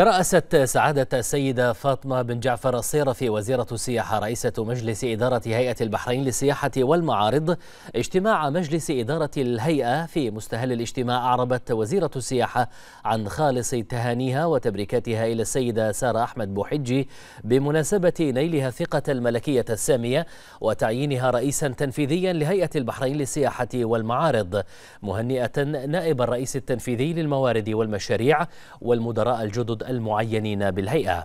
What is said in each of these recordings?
ترأست سعادة السيدة فاطمة بن جعفر الصيرفي وزيرة السياحة رئيسة مجلس إدارة هيئة البحرين للسياحة والمعارض اجتماع مجلس إدارة الهيئة في مستهل الاجتماع أعربت وزيرة السياحة عن خالص تهانيها وتبريكاتها إلى السيدة سارة أحمد بوحجي بمناسبة نيلها ثقة الملكية السامية وتعيينها رئيسا تنفيذيا لهيئة البحرين للسياحة والمعارض مهنئة نائب الرئيس التنفيذي للموارد والمشاريع والمدراء الجدد المعينين بالهيئة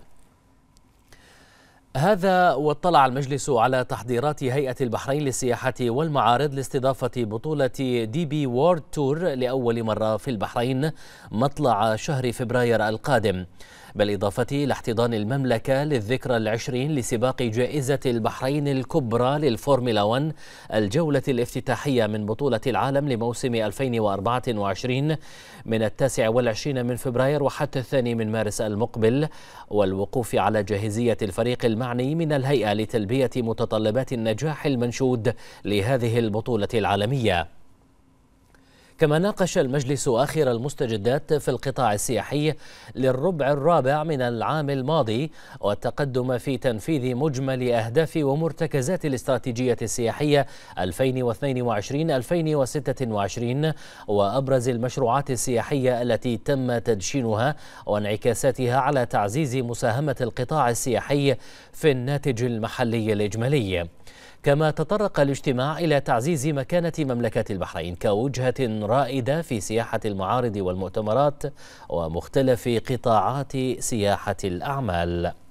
هذا واطلع المجلس على تحضيرات هيئة البحرين للسياحة والمعارض لاستضافة بطولة دي بي وورد تور لأول مرة في البحرين مطلع شهر فبراير القادم بالإضافة لاحتضان المملكة للذكرى العشرين لسباق جائزة البحرين الكبرى للفورمولا 1 الجولة الافتتاحية من بطولة العالم لموسم 2024 من التاسع والعشرين من فبراير وحتى الثاني من مارس المقبل والوقوف على جاهزية الفريق المحلي المعني من الهيئة لتلبية متطلبات النجاح المنشود لهذه البطولة العالمية كما ناقش المجلس آخر المستجدات في القطاع السياحي للربع الرابع من العام الماضي والتقدم في تنفيذ مجمل أهداف ومرتكزات الاستراتيجية السياحية 2022-2026 وأبرز المشروعات السياحية التي تم تدشينها وانعكاساتها على تعزيز مساهمة القطاع السياحي في الناتج المحلي الإجمالي. كما تطرق الاجتماع إلى تعزيز مكانة مملكة البحرين كوجهة رائدة في سياحة المعارض والمؤتمرات ومختلف قطاعات سياحة الأعمال